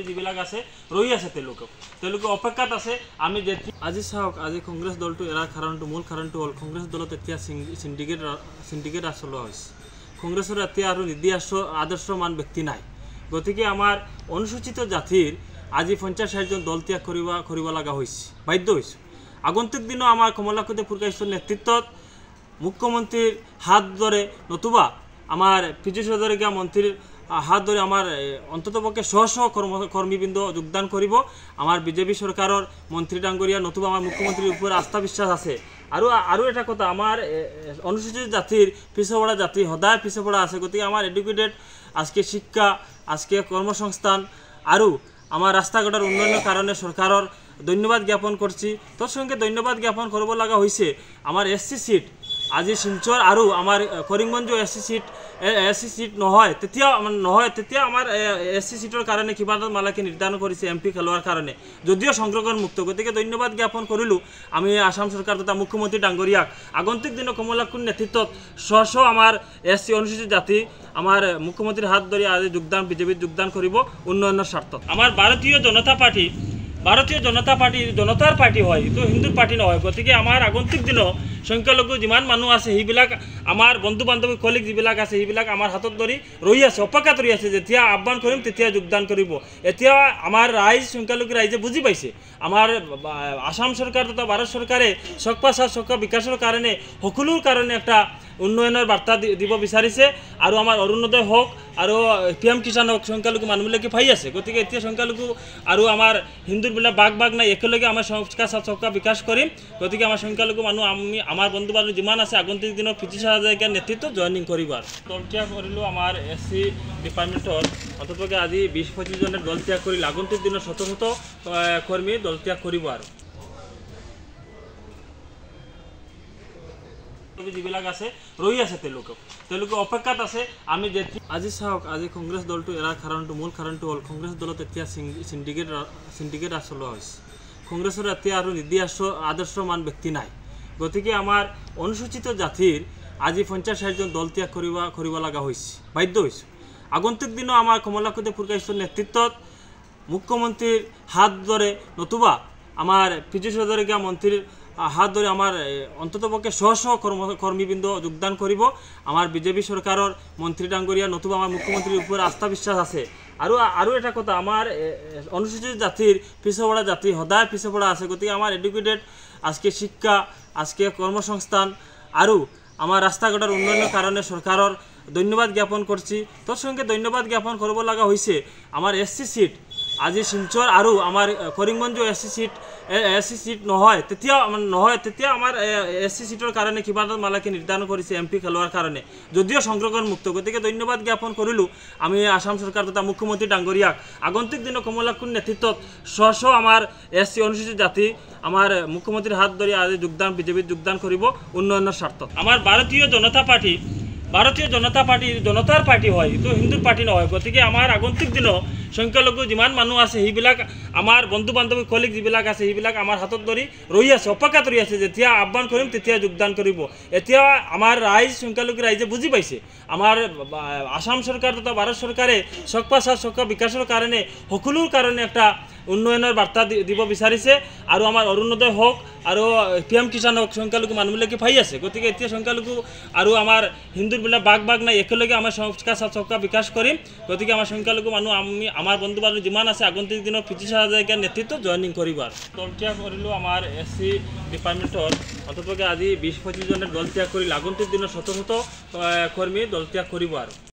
সাংবাদিক যিবিলাক আছে ৰৈ আছে তেওঁলোকে তেওঁলোকে অপেক্ষাত আছে আমি যেতিয়া আজি চাওক আজি কংগ্ৰেছ দলটো এৰাৰ কাৰণটো মূল কাৰণটো হ'ল কংগ্ৰেছ দলত এতিয়া চিণ্ডিকেট চিণ্ডিকেট চলোৱা হৈছে কংগ্ৰেছৰ এতিয়া আৰু নীতি আশ্ৰ আদৰ্শমান ব্যক্তি নাই গতিকে আমাৰ অনুসূচিত জাতিৰ আজি পঞ্চাছ ষাঠিজন দল ত্যাগ কৰিব কৰিব লগা হৈছে বাধ্য হৈছোঁ আগন্তুক দিনো আমাৰ কমলাকৃতি ফুৰকাশ্বৰ নেতৃত্বত মুখ্যমন্ত্ৰীৰ হাত দৰে নতুবা আমাৰ পি জি হাজৰিকা মন্ত্ৰীৰ হাত ধরে আমার অন্ততপক্ষে স্ব স্ব কর্ম কর্মীবৃন্দ যোগদান করিব আমার বিজেপি সরকারের মন্ত্রী ডাঙ্গরিয়া নতুবা আমার মুখ্যমন্ত্রীর উপর আস্থা বিশ্বাস আছে আৰু আৰু এটা কথা আমাৰ অনুসূচিত জাতিৰ পিছপড়া জাতি সদায় পিছপড়া আছে গতিকে আমাৰ এডুকেটেড আজকে শিক্ষা আজকে কৰ্মসংস্থান আৰু আমাৰ ৰাস্তা ঘাটৰ উন্নয়নৰ কাৰণে চৰকাৰৰ ধন্যবাদ জ্ঞাপন কৰিছে তোর সঙ্গে ধন্যবাদ জ্ঞাপন করবলগা হয়েছে আমার এসসি সিট আজি শিলচৰ আৰু আমাৰ Karimganj S C seat S C seat নহয় তেতিয়া নহয় তেতিয়া আমাৰ এছ চি চিটৰ কাৰণে কিবা মালাকে নিৰ্ধাৰণ কৰিছে এম পি খেলোৱাৰ কাৰণে যদিও সংৰক্ষণ মুক্ত গতিকে ধন্যবাদ জ্ঞাপন কৰিলোঁ আমি আসাম চৰকাৰ তথা মুখ্যমন্ত্ৰী ডাঙৰীয়াক আগন্তুক দিনত কমলাকুৰ নেতৃত্বত স্ব শ আমাৰ এছ চি অনুসূচিত জাতি আমাৰ মুখ্যমন্ত্ৰীৰ হাত ধৰি আজি যোগদান বিজেপিত যোগদান কৰিব উন্নয়নৰ স্বাৰ্থত আমাৰ ভাৰতীয় জনতা পাৰ্টী ভাৰতীয় জনতা পাৰ্টি জনতাৰ পাৰ্টি হয় এইটো হিন্দুৰ পাৰ্টি নহয় গতিকে আমাৰ আগন্তুক দিনত সংখ্যালঘু যিমান মানুহ আছে সেইবিলাক আমাৰ বন্ধু বান্ধৱী কলিক যিবিলাক আছে সেইবিলাক আমাৰ হাতত ধৰি ৰৈ আছে অপেক্ষাত ৰৈ আছে যেতিয়া আহ্বান কৰিম তেতিয়া যোগদান কৰিব এতিয়া আমাৰ ৰাইজ সংখ্যালঘু ৰাইজে বুজি পাইছে আমাৰ আসাম চৰকাৰ তথা ভাৰত চৰকাৰে চকপা চা চকা বিকাশৰ কাৰণে সকলোৰ কাৰণে এটা উন্নয়নের বার্তা দিব বিচাৰিছে আৰু আমাৰ অৰুণোদয় হওক আৰু পি এম কিষাণ হওক সংখ্যালঘু মানুহবিলাকে পাই আছে গতিকে এতিয়া সংখ্যালঘু আৰু আমাৰ হিন্দুবিলাক বাঘ বাঘ নাই একেলগে আমাৰ সংস্কাৰ চবকা বিকাশ কৰিম গতিকে আমাৰ সংখ্যালঘু মানুহ আমি আমাৰ বন্ধু বান্ধৱ যিমান আছে আগন্তুক দিনত পৃথিৱী হাজৰিকাৰ নেতৃত্ব জইনিং কৰিব আৰু দলত্যাগ কৰিলোঁ আমাৰ এছ চি ডিপাৰ্টমেণ্টত অধ্যাপকে আজি বিছ পঁচিছজনে দলত্যাগ কৰিলে আগন্তুক দিনত শত শত কৰ্মী দলত্যাগ কৰিব আৰু যিবিলাক আছে ৰৈ আছে তেওঁলোকক তেওঁলোকে অপেক্ষাত আছে আমি যেতিয়া আজি চাওক আজি কংগ্ৰেছ দলটো এৰাৰ কাৰণটো মূল কাৰণটো হ'ল কংগ্ৰেছ দলত এতিয়া চিণ্ডিকেট চিণ্ডিকেট চলোৱা হৈছে কংগ্ৰেছৰ এতিয়া আৰু নীতি আশ্ৰ আদৰ্শমান ব্যক্তি নাই গতিকে আমাৰ অনুসূচিত জাতিৰ আজি পঞ্চাছ ষাঠিজন দল ত্যাগ কৰিব কৰিব লগা হৈছে বাধ্য হৈছে আগন্তুক দিনো আমাৰ কমলাকুতি ফুৰকাশ্বৰ নেতৃত্বত মুখ্যমন্ত্ৰীৰ হাত ধরে নতুবা আমার পীযুষ হাজারিকা মন্ত্রীর হাত ধরে আমার অন্ততপক্ষে শহ শহ কর্ম কর্মীবৃন্দ যোগদান করব আমার বিজেপি সরকারের মন্ত্রী ডাঙ্গরিয়া নতুবা আমার মুখ্যমন্ত্রীর উপর আস্থা বিশ্বাস আছে আৰু আৰু এটা কথা আমাৰ অনুসূচিত জাতিৰ পিছপড়া জাতি সদায় পিছপড়া আছে গতিকে আমাৰ এডুকেটেড আজকে শিক্ষা আজকে কৰ্মসংস্থান আৰু আমাৰ ৰাস্তা ঘাটৰ উন্নয়নৰ কাৰণে চৰকাৰৰ ধন্যবাদ জ্ঞাপন করছি তোর সঙ্গে ধন্যবাদ জ্ঞাপন কৰিব লগা হৈছে আমাৰ এছ চি চিট আজি শিলচর আৰু আমাৰ Karimganj S C seat S C seat নহয় মানে, নহয় তেতিয়া আমাৰ এছ চি চিটৰ কাৰণে কিবা এটা মালাকে নিৰ্ধাৰণ কৰিছে এম পি খেলোৱাৰ কাৰণে যদিও সংৰক্ষণ মুক্ত গতিকে ধন্যবাদ জ্ঞাপন কৰিলোঁ আমি আসাম চৰকাৰ তথা মুখ্যমন্ত্ৰী ডাঙৰীয়াক আগন্তুক দিন কমলাক্ষুৰ নেতৃত্বত স্ব শ আমাৰ এছ চি অনুসূচিত জাতি আমাৰ মুখ্যমন্ত্ৰীৰ হাত ধৰি আজি যোগদান বিজেপিত যোগদান কৰিব উন্নয়নৰ স্বাৰ্থত আমাৰ ভাৰতীয় জনতা পাৰ্টী ভাৰতীয় জনতা পার্টি জনতাৰ পাৰ্টী হয় কিন্তু হিন্দুৰ পাৰ্টী নহয় গতিকে আমাৰ আগন্তুক দিনত সংখ্যালঘু যান মানুষ আছে সেইবিল আমার বন্ধু বান্ধবী কলিগ যাবিল আছে সেইবিল আমার হাতত ধরে রই আছে অপেক্ষা করে আছে যেতিয়া আহ্বান করিম তেতিয়া যোগদান করব এতিয়া আমার রাইজ সংখ্যালঘু রাইজে বুঝি পাইছে আমার আসাম সরকার তথা ভারত সরকারে চকপা চা চক বিকাশের কারণে সকলোর কারণে একটা উন্নয়নের বার্তা দিব বিচারিছে আর আমার অরুণোদয় হোক আর পি এম কিষাণ হোক সংখ্যালঘু মানুষবিল পাই আছে গতি এতিয়া সংখ্যালঘু আর আমার হিন্দুরবিল বাঘ বাঘ নাই একলগে আমার সকা চা চকা বিকাশ করি গতি আমার সংখ্যালঘু মানুষ আমি আমাৰ বন্ধু বান্ধৱ যিমান আছে আগন্তুক দিনত পৃথিৱী হাজৰিকাৰ নেতৃত্ব জইনিং দল ত্যাগ কৰিলোঁ আমাৰ এছ চি ডিপাৰ্টমেণ্টত অন্ততঃকে আজি বিছ পঁচিছজনে ত্যাগ কৰিলে আগন্তুক দিনত শত শত কৰ্মী দলত্যাগ কৰিব আৰু